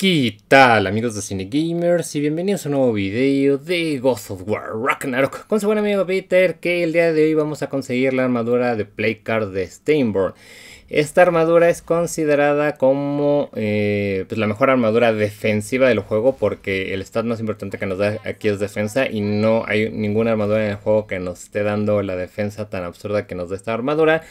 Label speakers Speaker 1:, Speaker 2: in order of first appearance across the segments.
Speaker 1: ¿Qué tal amigos de Cine Gamers? Y bienvenidos a un nuevo video de Ghost of War Ragnarok con su buen amigo Peter que el día de hoy vamos a conseguir la armadura de Playcard de Steinborn. Esta armadura es considerada como eh, pues, la mejor armadura defensiva del juego porque el stat más importante que nos da aquí es defensa y no hay ninguna armadura en el juego que nos esté dando la defensa tan absurda que nos da esta armadura.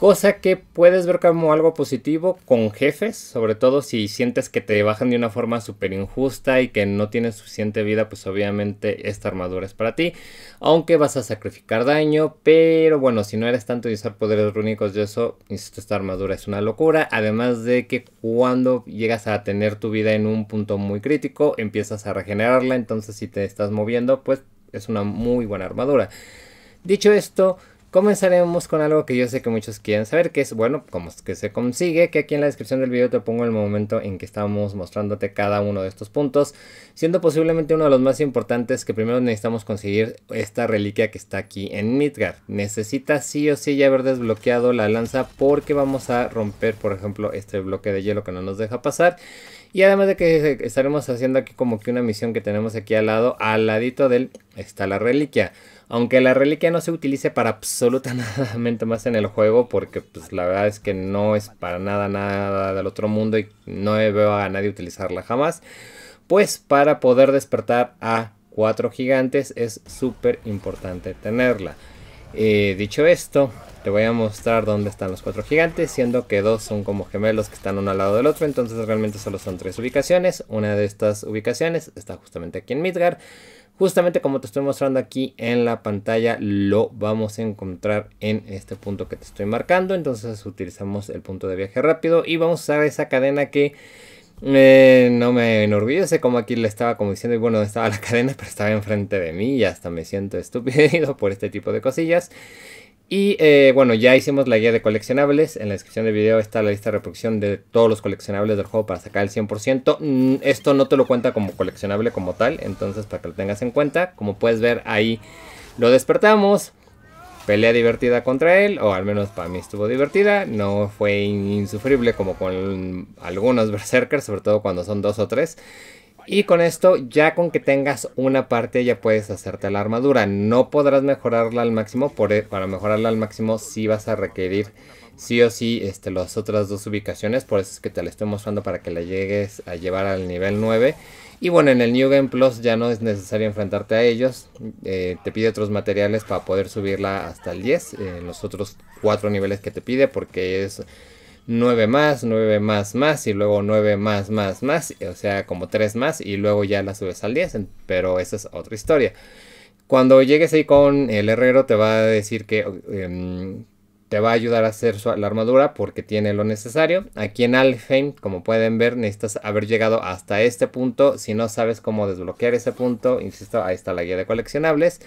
Speaker 1: Cosa que puedes ver como algo positivo con jefes, sobre todo si sientes que te bajan de una forma súper injusta y que no tienes suficiente vida, pues obviamente esta armadura es para ti. Aunque vas a sacrificar daño, pero bueno, si no eres tanto de usar poderes rúnicos de eso, insisto, esta armadura es una locura. Además de que cuando llegas a tener tu vida en un punto muy crítico, empiezas a regenerarla, entonces si te estás moviendo, pues es una muy buena armadura. Dicho esto, Comenzaremos con algo que yo sé que muchos quieren saber, que es, bueno, como que se consigue, que aquí en la descripción del video te pongo el momento en que estamos mostrándote cada uno de estos puntos, siendo posiblemente uno de los más importantes que primero necesitamos conseguir esta reliquia que está aquí en Midgard. Necesitas sí o sí ya haber desbloqueado la lanza porque vamos a romper, por ejemplo, este bloque de hielo que no nos deja pasar y además de que estaremos haciendo aquí como que una misión que tenemos aquí al lado, al ladito del está la reliquia. Aunque la reliquia no se utilice para absolutamente más en el juego, porque pues la verdad es que no es para nada nada del otro mundo y no veo a nadie utilizarla jamás. Pues para poder despertar a cuatro gigantes es súper importante tenerla. Eh, dicho esto, te voy a mostrar dónde están los cuatro gigantes, siendo que dos son como gemelos que están uno al lado del otro, entonces realmente solo son tres ubicaciones. Una de estas ubicaciones está justamente aquí en Midgar. Justamente como te estoy mostrando aquí en la pantalla, lo vamos a encontrar en este punto que te estoy marcando. Entonces utilizamos el punto de viaje rápido y vamos a usar esa cadena que eh, no me enorgullece como aquí le estaba como diciendo, y bueno, estaba la cadena, pero estaba enfrente de mí y hasta me siento estúpido por este tipo de cosillas. Y eh, bueno, ya hicimos la guía de coleccionables. En la descripción del video está la lista de reproducción de todos los coleccionables del juego para sacar el 100%. Mm, esto no te lo cuenta como coleccionable como tal, entonces para que lo tengas en cuenta. Como puedes ver ahí lo despertamos, pelea divertida contra él, o al menos para mí estuvo divertida, no fue insufrible como con algunos berserkers, sobre todo cuando son dos o tres. Y con esto, ya con que tengas una parte, ya puedes hacerte la armadura. No podrás mejorarla al máximo, por, e, para mejorarla al máximo sí vas a requerir sí o sí este, las otras dos ubicaciones, por eso es que te la estoy mostrando para que la llegues a llevar al nivel 9 y bueno, en el New Game Plus ya no es necesario enfrentarte a ellos. Eh, te pide otros materiales para poder subirla hasta el 10. Eh, en los otros 4 niveles que te pide porque es 9 más, 9 más más y luego 9 más más más. O sea, como 3 más y luego ya la subes al 10. Pero esa es otra historia. Cuando llegues ahí con el herrero te va a decir que em, te va a ayudar a hacer su, la armadura porque tiene lo necesario. Aquí en Alfheim, como pueden ver, necesitas haber llegado hasta este punto. Si no sabes cómo desbloquear ese punto, insisto, ahí está la guía de coleccionables.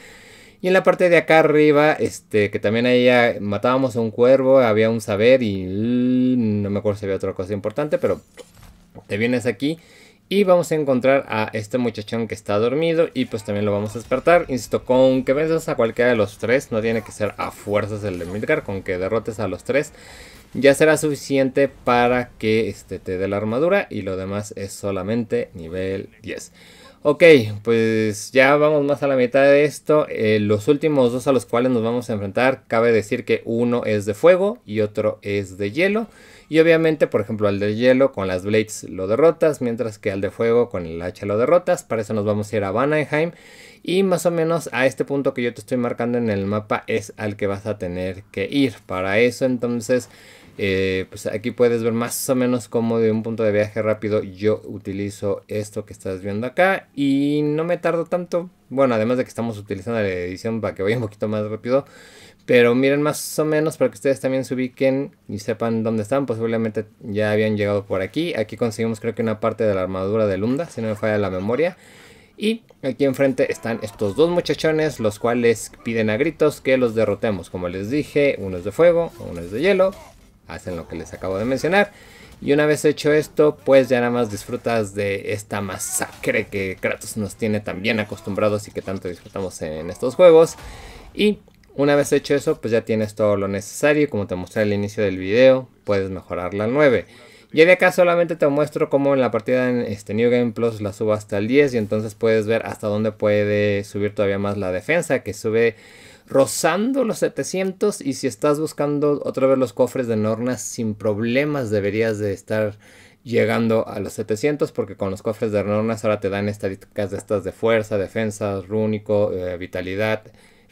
Speaker 1: Y en la parte de acá arriba, este, que también ahí ya matábamos a un cuervo, había un saber y no me acuerdo si había otra cosa importante, pero te vienes aquí y vamos a encontrar a este muchachón que está dormido y pues también lo vamos a despertar. Insisto, con que vences a cualquiera de los tres, no tiene que ser a fuerzas el de Midgar, con que derrotes a los tres ya será suficiente para que este, te dé la armadura y lo demás es solamente nivel 10. Ok, pues ya vamos más a la mitad de esto. Eh, los últimos dos a los cuales nos vamos a enfrentar, cabe decir que uno es de fuego y otro es de hielo. Y obviamente, por ejemplo, al de hielo con las Blades lo derrotas, mientras que al de fuego con el hacha lo derrotas. Para eso nos vamos a ir a Vanaheim. Y más o menos a este punto que yo te estoy marcando en el mapa es al que vas a tener que ir. Para eso entonces... Eh, pues aquí puedes ver más o menos cómo de un punto de viaje rápido yo utilizo esto que estás viendo acá y no me tardo tanto bueno, además de que estamos utilizando la edición para que vaya un poquito más rápido. Pero miren más o menos para que ustedes también se ubiquen y sepan dónde están. Posiblemente ya habían llegado por aquí. Aquí conseguimos creo que una parte de la armadura de Lunda, si no me falla la memoria. Y aquí enfrente están estos dos muchachones, los cuales piden a gritos que los derrotemos. Como les dije, uno es de fuego, uno es de hielo. Hacen lo que les acabo de mencionar. Y una vez hecho esto, pues ya nada más disfrutas de esta masacre que Kratos nos tiene tan bien acostumbrados y que tanto disfrutamos en estos juegos. Y una vez hecho eso, pues ya tienes todo lo necesario. Como te mostré al inicio del video, puedes mejorar la 9. Y de acá solamente te muestro cómo en la partida en este New Game Plus la subo hasta el 10 y entonces puedes ver hasta dónde puede subir todavía más la defensa, que sube rozando los 700 y si estás buscando otra vez los cofres de Nornas sin problemas deberías de estar llegando a los 700 porque con los cofres de Nornas ahora te dan estadísticas de estas de fuerza, defensa, rúnico, eh, vitalidad,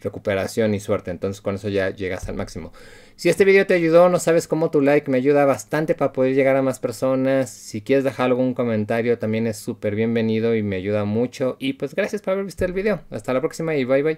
Speaker 1: recuperación y suerte. Entonces con eso ya llegas al máximo. Si este video te ayudó, no sabes cómo tu like me ayuda bastante para poder llegar a más personas. Si quieres dejar algún comentario también es súper bienvenido y me ayuda mucho. Y pues gracias por haber visto el video. Hasta la próxima y bye bye.